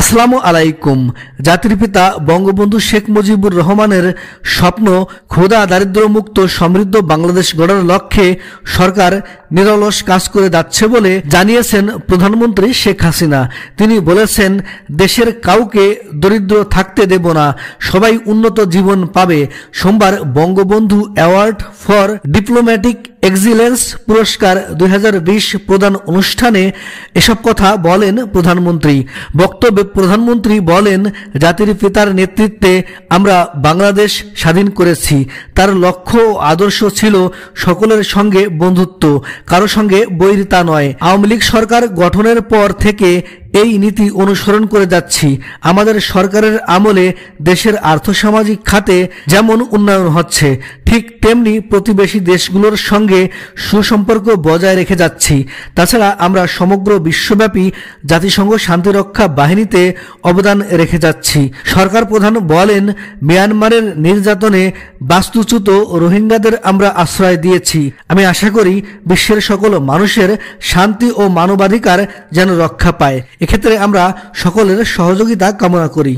আসসালামু আলাইকুম জাতির পিতা বঙ্গবন্ধু শেখ মুজিবুর রহমানের স্বপ্ন দারিদ্র দারিদ্র্যমুক্ত সমৃদ্ধ বাংলাদেশ গড়ার লক্ষ্যে সরকার নিরলস কাজ করে যাচ্ছে বলে জানিয়েছেন প্রধানমন্ত্রী শেখ হাসিনা তিনি বলেছেন দেশের কাউকে দরিদ্র থাকতে দেব না সবাই উন্নত জীবন পাবে সোমবার Bangabandhu award for diplomatic excellence পুরস্কার দুই প্রদান অনুষ্ঠানে এসব কথা বলেন প্রধানমন্ত্রী বক্তব্যে প্রধানমন্ত্রী বলেন জাতির পিতার নেতৃত্বে আমরা বাংলাদেশ স্বাধীন করেছি তার লক্ষ্য ও আদর্শ ছিল সকলের সঙ্গে বন্ধুত্ব কারো সঙ্গে বৈরিতা নয় আওয়ামী লীগ সরকার গঠনের পর থেকে এই নীতি অনুসরণ করে যাচ্ছি আমাদের সরকারের আমলে দেশের আর্থসামাজিক খাতে যেমন উন্নয়ন হচ্ছে ঠিক তেমনি প্রতিবেশী দেশগুলোর সঙ্গে সুসম্পর্ক বজায় রেখে যাচ্ছি তাছাড়া আমরা সমগ্র বিশ্বব্যাপী জাতিসংঘ শান্তিরক্ষা বাহিনীতে অবদান রেখে যাচ্ছি সরকার প্রধান বলেন মিয়ানমারের নির্যাতনে বাস্তুচ্যুত রোহিঙ্গাদের আমরা আশ্রয় দিয়েছি আমি আশা করি বিশ্বের সকল মানুষের শান্তি ও মানবাধিকার যেন রক্ষা পায় এক্ষেত্রে আমরা সকলের সহযোগিতা কামনা করি